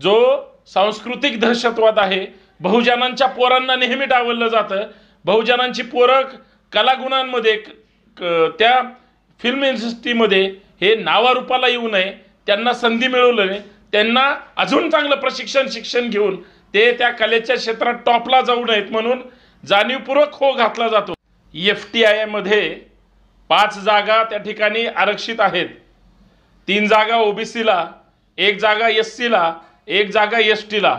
जो सांस्कृतिक दहशतवाद आहे बहुजनांच्या पोरांना नेहमी डावललं जातं बहुजनांची पोरं कलागुणांमध्ये त्या फिल्म इंडस्ट्रीमध्ये हे नावारूपाला येऊ नये त्यांना संधी मिळवलं नये त्यांना अजून चांगलं प्रशिक्षण शिक्षण घेऊन ते त्या कलेच्या क्षेत्रात टॉपला जाऊ नयेत म्हणून जाणीवपूर्वक हो घातला जातो एफ टी आय पाच जागा त्या ठिकाणी आरक्षित आहेत तीन जागा ओबीसीला एक जागा एस सीला एक जागा एस टीला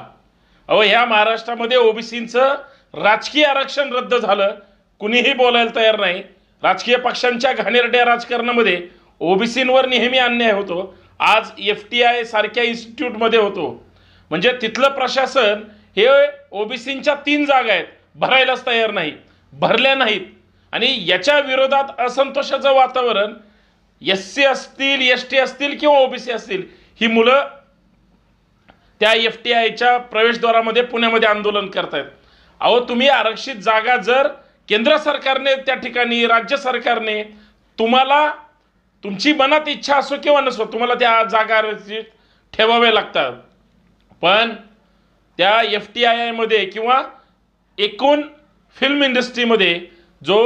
अहो ह्या महाराष्ट्रामध्ये ओबीसींचं राजकीय आरक्षण रद्द झालं कुणीही बोलायला तयार नाही राजकीय पक्षांच्या घाणेरड्या राजकारणामध्ये ओबीसींवर नेहमी अन्याय होतो आज एफ टी आय सारख्या इन्स्टिट्यूटमध्ये होतो म्हणजे तिथलं प्रशासन हे ओबीसींच्या तीन जागा आहेत भरायलाच तयार नाही भरल्या नाहीत आणि याच्या विरोधात असंतोषाचं वातावरण एस सी असतील एस टी असतील किंवा ओबीसी असतील ही मुलं त्या एफ टी आयच्या प्रवेशद्वारामध्ये पुण्यामध्ये आंदोलन करतायत अहो तुम्ही आरक्षित जागा जर केंद्र सरकारने त्या ठिकाणी राज्य सरकारने तुम्हाला तुमची मनात इच्छा असो किंवा नसो तुम्हाला त्या जागा आरक्षित ठेवाव्या लागतात पण त्या एफ टी आय आयमध्ये किंवा एकूण फिल्म इंडस्ट्रीमध्ये जो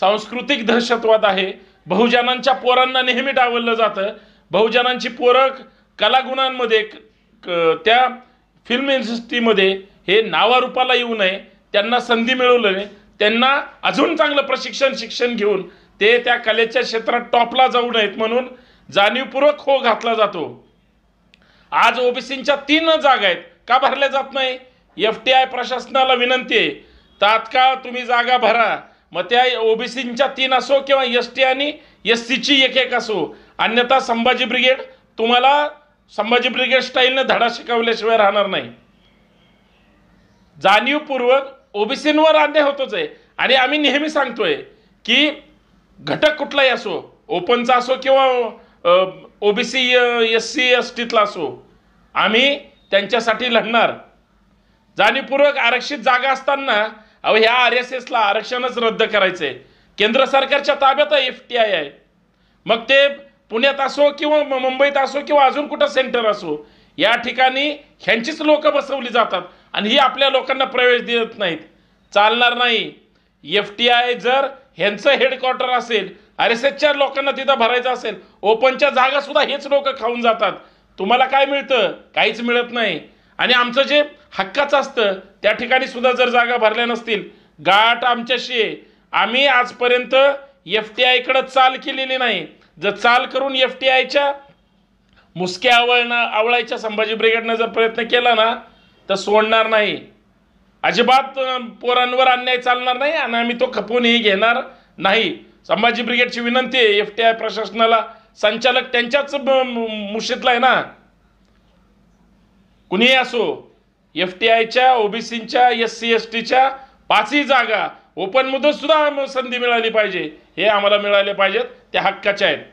सांस्कृतिक दहशतवाद आहे बहुजनांच्या पोरांना नेहमी डावललं जातं बहुजनांची पोरक कलागुणांमध्ये त्या फिल्म इंडस्ट्रीमध्ये हे नावारूपाला येऊ नये त्यांना संधी मिळवलं नाही त्यांना अजून चांगलं प्रशिक्षण शिक्षण घेऊन ते त्या कलेच्या क्षेत्रात टॉपला जाऊ नयेत म्हणून जाणीवपूर्वक हो घातला जातो आज ओबीसींच्या तीन जागा आहेत का भरल्या जात नाही एफ टी आय प्रशासनाला विनंती आहे तात्काळ तुम्ही जागा भरा मग त्या ओबीसींच्या तीन असो किंवा एस टी आणि एस सीची एक एक असो अन्यथा संभाजी ब्रिगेड तुम्हाला संभाजी ब्रिगेड स्टाईलनं धडा शिकवल्याशिवाय राहणार नाही जाणीवपूर्वक ओबीसींवर अन्याय होतोच आहे आणि आम्ही नेहमी सांगतोय की घटक कुठलाही असो ओपनचा असो किंवा ओबीसी एस सी एस टीतला असो आम्ही त्यांच्यासाठी लढणार जाणीवपूर्वक आरक्षित जागा असताना अहो ह्या आर एस एसला आरक्षणच रद्द करायचं आहे केंद्र सरकारच्या ताब्यात एफ टी आय आहे मग ते पुण्यात असो किंवा मुंबईत असो किंवा अजून कुठं सेंटर असो या ठिकाणी ह्यांचीच लोकं बसवली जातात आणि ही आपल्या लोकांना प्रवेश देत नाहीत चालणार नाही एफ टी आय जर ह्यांचं हेडक्वार्टर असेल आर एस एसच्या लोकांना तिथं भरायचं असेल ओपनच्या जागासुद्धा हेच लोक खाऊन जातात तुम्हाला काय मिळतं काहीच मिळत नाही आणि आमचं जे हक्काचं असतं त्या ठिकाणी सुद्धा जर जागा भरल्या नसतील गाठ आमच्याशी आम्ही आजपर्यंत एफ टी आयकडं चाल केलेली नाही जर चाल करून एफ टी आयच्या मुसक्या आवळणं आवळायच्या संभाजी ब्रिगेडनं जर प्रयत्न केला ना तर सोडणार नाही अजिबात पोरांवर अन्याय चालणार नाही आणि आम्ही तो खपूनही घेणार नाही संभाजी ब्रिगेडची विनंती आहे एफ टी आय प्रशासनाला संचालक त्यांच्याच मुशीतला आहे ना कुणीही असो एफ टी आयच्या ओबीसीच्या एस सी एस टीच्या पाचही जागा ओपन मुदत सुद्धा संधी मिळाली पाहिजे हे आम्हाला मिळाले पाहिजेत त्या हक्काच्या आहेत